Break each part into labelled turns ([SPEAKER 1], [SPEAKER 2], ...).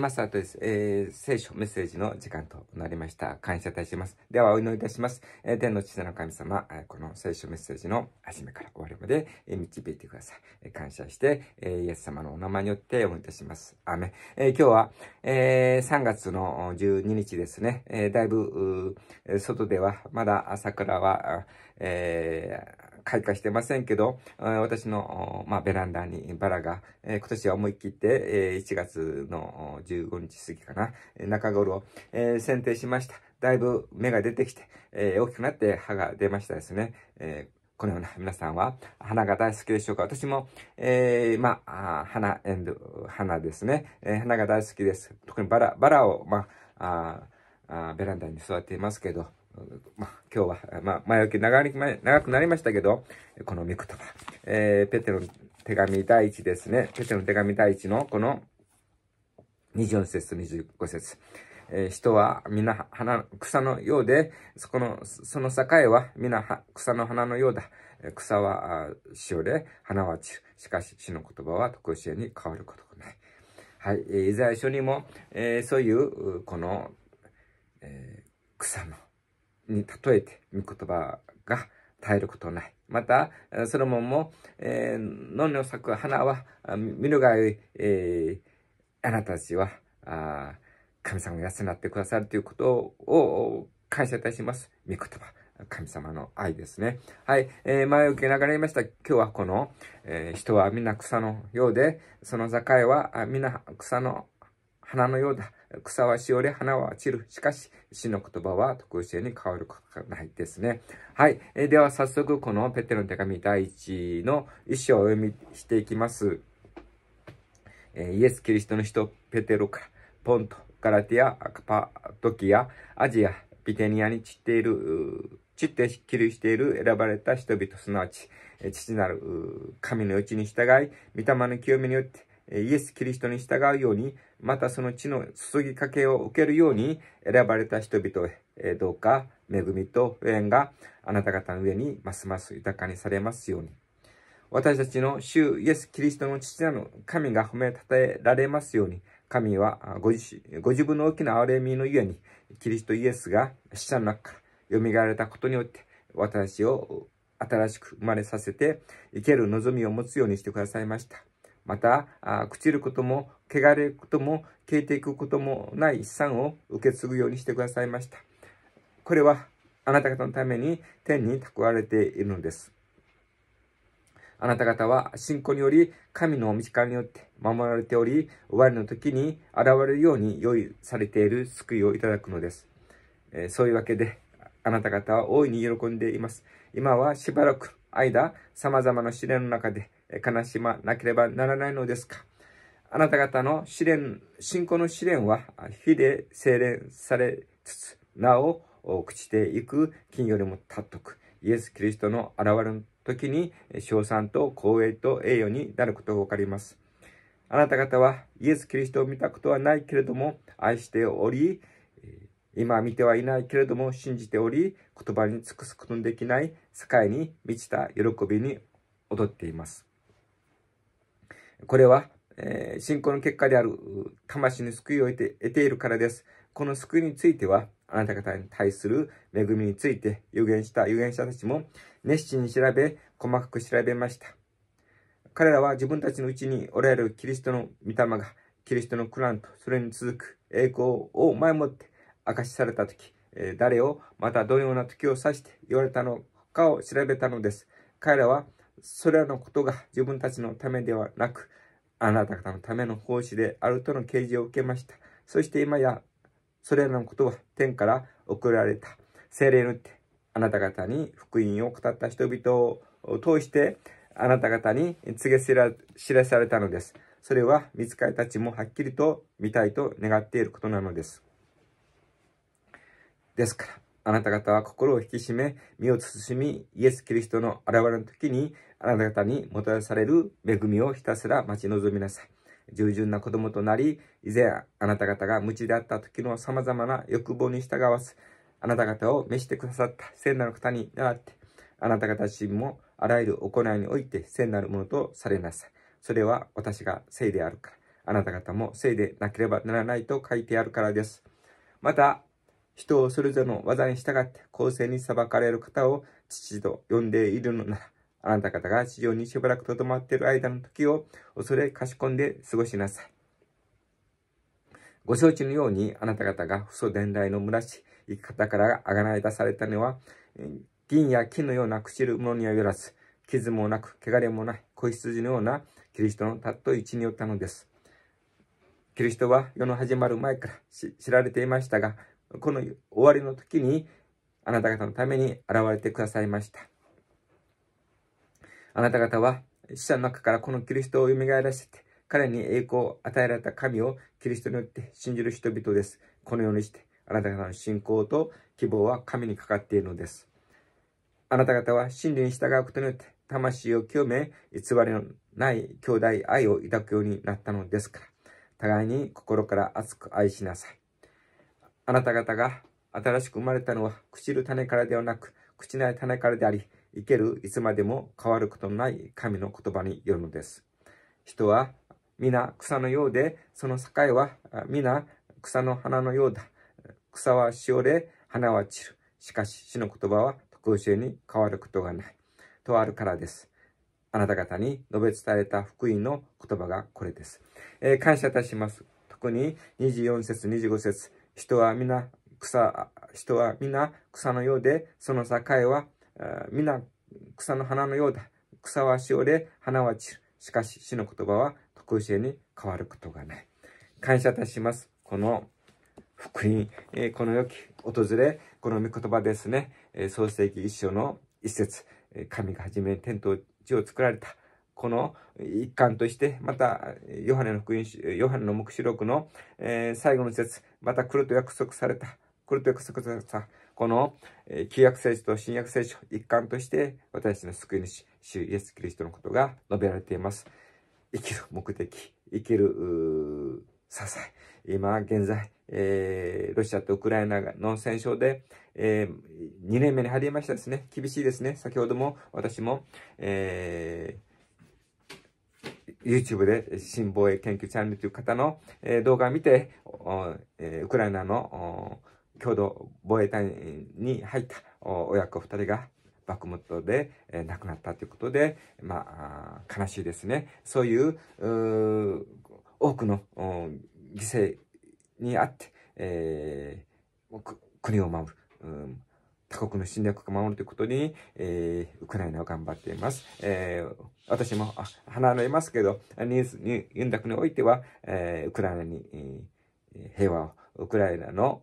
[SPEAKER 1] マスターとです、えー、聖書メッセージの時間となりました。感謝いたします。では、お祈りいたします。えー、天の父の神様、えー、この聖書メッセージの始めから終わりまで、えー、導いてください。えー、感謝して、えー、イエス様のお名前によってお祈りいたします。アメえー、今日は、えー、3月の12日ですね。えー、だいぶ、外では、まだ桜は、えー、開花してませんけど、私の、まあ、ベランダにバラが、えー、今年は思い切って、えー、1月の15日過ぎかな、中頃、えー、剪定しました。だいぶ芽が出てきて、えー、大きくなって葉が出ましたですね。えーこのような皆さんは花が大好きでしょうか私も、えー、まあ、花、エンド、花ですね、えー、花が大好きです。特にバラ、バラを、まあ、あベランダに座っていますけど、ま、今日は、まあ、前置き長長くなりましたけど、この御言葉、えー、ペテロの手紙第一ですね。ペテロの手紙第一の、この、24節と25節。えー、人は皆花、草のようで、そこの、その境は皆草の花のようだ。草は塩で、花は散る。しかし、死の言葉は特殊に変わることがない。はい。えー、イザヤ書にも、えー、そういう、この、えー、草の、に例えて、御言葉が絶えることない。また、ソロモンも、えー、のの咲く花は、見るがよい、えー、あなたたちは、あ神様が養ってくださるということを感謝いたします。御言葉。神様の愛ですね。はい。えー、前受けながら言いました。今日はこの、えー、人は皆草のようで、その境は皆草の花のようだ。草はしおれ、花は散る。しかし、死の言葉は特殊に変わることがないですね。はい。えー、では早速、このペテロの手紙第1の一章を読みしていきます。えー、イエス・キリストの人、ペテロか、ポント、ガラティア、カパトキア、アジア、ビテニアに散っている、散ってきりしている選ばれた人々、すなわち、父なる神のうちに従い、御霊の清めによって、イエス・キリストに従うように、またその地の注ぎかけを受けるように選ばれた人々へ、どうか恵みと縁があなた方の上にますます豊かにされますように。私たちの主イエス・キリストの父なる神が褒めたたえられますように、神はご自ご自分の大きな憐れみのゆえに、キリストイエスが死者の中から蘇られたことによって、私を新しく生まれさせて、生ける望みを持つようにしてくださいました。また、朽ちることも、汚れることも、消えていくこともない資産を受け継ぐようにしてくださいました。これは、あなた方のために天に蓄えられているのです。あなた方は信仰により神の御力によって守られており、終わりの時に現れるように用意されている救いをいただくのです。えー、そういうわけで、あなた方は大いに喜んでいます。今はしばらく間、様々な試練の中で、悲しまなければならないのですかあなた方の試練、信仰の試練は火で精錬されつつ、なお、朽ちていく金よりも尊く、イエス・キリストの現れの時に、称賛と光栄と栄誉になることがわかります。あなた方はイエス・キリストを見たことはないけれども、愛しており、今見てはいないけれども信じており、言葉に尽くすことのできない世界に満ちた喜びに踊っています。これは、えー、信仰の結果である魂の救いを得て得ているからです。この救いについては、あなた方に対する恵みについて予言した預言者たちも熱心に調べ、細かく調べました。彼らは自分たちのうちにおられるキリストの御霊が、キリストの苦難とそれに続く栄光を前もって明かしされたとき、誰をまたどのような時を指して言われたのかを調べたのです。彼らはそれらのことが自分たちのためではなく、あなた方のための奉仕であるとの啓示を受けました。そして今や、それらのことは天から送られた。精霊によって、あなた方に福音を語った人々を通して、あなた方に告げ知らされたのです。それは、見つかりたちもはっきりと見たいと願っていることなのです。ですから、あなた方は心を引き締め、身を慎み、イエス・キリストの現れの時に、あなた方にもたらされる恵みをひたすら待ち望みなさい。従順な子供となり、以前あなた方が無知であった時の様々な欲望に従わす、あなた方を召してくださった聖なる方に習って、あなた方自身もあらゆる行いにおいて聖なるものとされなさい。それは私が聖であるから、あなた方も聖でなければならないと書いてあるからです。また、人をそれぞれの技に従って公正に裁かれる方を父と呼んでいるのなら、あなた方が地上にしばらく留まっている間の時を恐れかしこんで過ごしなさい。ご承知のように、あなた方が不祖伝来の村し、生き方からあがない出されたのは、銀や金のような朽ちるものにはよらず、傷もなく、汚れもない、子羊のようなキリストのたっと一によったのです。キリストは世の始まる前から知られていましたが、この終わりの時に、あなた方のために現れてくださいました。あなた方は死者の中からこのキリストを蘇らせて、彼に栄光を与えられた神をキリストによって信じる人々です。このようにして、あなた方の信仰と希望は神にかかっているのです。あなた方は真理に従うことによって、魂を清め、偽りのない兄弟愛を抱くようになったのですから、互いに心から熱く愛しなさい。あなた方が新しく生まれたのは、朽ちる種からではなく、朽ちない種からであり、生けるいつまでも変わることのない神の言葉によるのです。人は皆草のようで、その境は皆草の花のようだ。草はしおれ、花は散る。しかし、死の言葉は特有に変わることがない。とあるからです。あなた方に述べ伝えた福音の言葉がこれです。えー、感謝いたします。特に24節、25節、人は皆草、人は皆草のようで、その境は皆草の花のようだ。草は塩で、花は散る。しかし、死の言葉は特性に変わることがない。感謝いたします。この福音、えー、この良き訪れ、この御言葉ですね、えー、創世記一章の一節、えー、神が初め天と地を作られた。この一環として、また、ヨハネの福音、ヨハネの目視録の、えー、最後の節、また来ると約束された。来ると約束された。この、え旧約聖書と新約聖書一貫として、私の救い主、主イエス・キリストのことが述べられています。生きる目的、生きる、支え。今現在、えー、ロシアとウクライナの戦争で、えー、2年目に入りましたですね。厳しいですね。先ほども私も、えー YouTube で新防衛研究チャンネルという方の、え動画を見て、えウクライナの共同防衛隊に入った親子2人がバクムトで、え亡くなったということで、まあ、悲しいですね。そういう多くの犠牲にあって、えー、国を守る、う他国の侵略を守るということに、えー、ウクライナは頑張っています。えー、私も離れますけど、ニュース、に、ユンダクにおいては、えー、ウクライナに、えー、平和を、ウクライナの、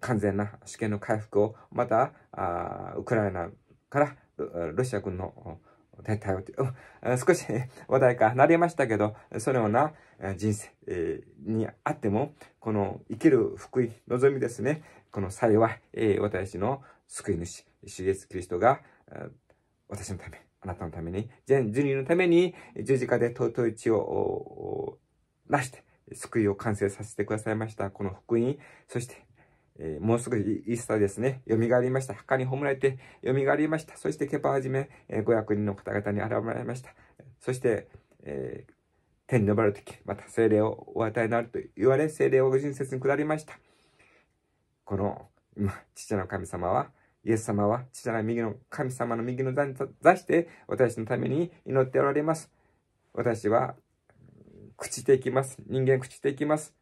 [SPEAKER 1] 完全な主権の回復を、また、あウクライナからロシア軍の撤退を、少し話題から離れましたけど、そのような人生にあっても、この生きる福井、望みですね、この幸い、えー、私の救い主、主イエスキリストが、私のため、あなたのために、全人類のために、十字架で尊い血を出して、救いを完成させてくださいました。この福音、そして、えー、もうすぐイースターですね、蘇りました。墓に葬られて蘇りました。そしてケパはじめ、えー、500人の方々に現れました。そして、えー、天に昇るとき、また精霊をお与えになると言われ、精霊を人説に下りました。この、父の神様は、イエス様は、父な右の神様の右の座に座して、私のために祈っておられます。私は、朽ちていきます。人間朽ちていきます。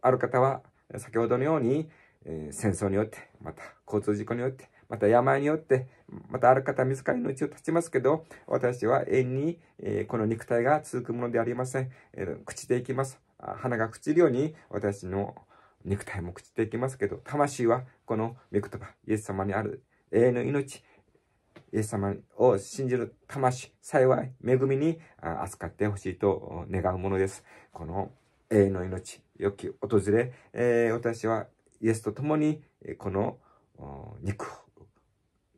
[SPEAKER 1] ある方は、先ほどのように、えー、戦争によって、また交通事故によって、また病によって、またある方自ら命を絶ちますけど、私は縁に、えー、この肉体が続くものでありません。えー、朽ちていきます。花が朽ちるように私の肉体も朽ちていきますけど、魂はこの御言葉、イエス様にある永遠の命、イエス様を信じる魂、幸い、恵みに扱ってほしいと願うものです。この永遠の命、良き訪れ、えー、私はイエスと共に、この肉を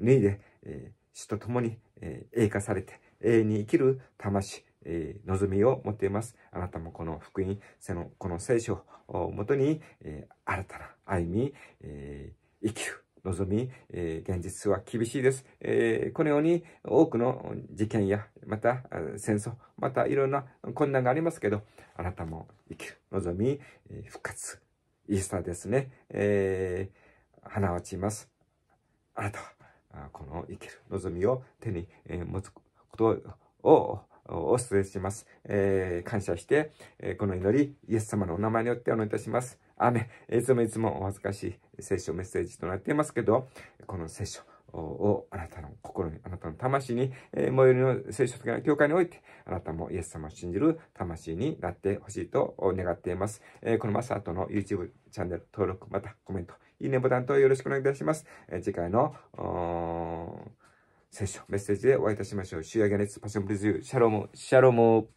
[SPEAKER 1] 脱いで、え死と共に、えー、栄化されて、永遠に生きる魂、えー、望みを持っています。あなたもこの福音、その、この聖書をもとに、えー、新たな歩み、えー、生きる。望み、え現実は厳しいです、えこのように多くの事件や、また戦争、またいろんな困難がありますけど、あなたも生きる。望み、え復活。イースターですね。え花を散ります。あなたは、この生きる望みを手に持つことをを失礼します。えー、感謝して、えー、この祈り、イエス様のお名前によってお願いいたします。アメいつもいつもお恥ずかしい聖書メッセージとなっていますけど、この聖書、をあなたの心に、あなたの魂に、えー、最寄りの聖書的な教会において、あなたもイエス様を信じる魂になってほしいと願っています。えー、このマートの YouTube チャンネル登録、またコメント、いいねボタンとよろしくお願いいたします。えー、次回の、セッション、メッセージでお会いいたしましょう。週明けのやつ、パ g a ブルズシャローも、シャローも。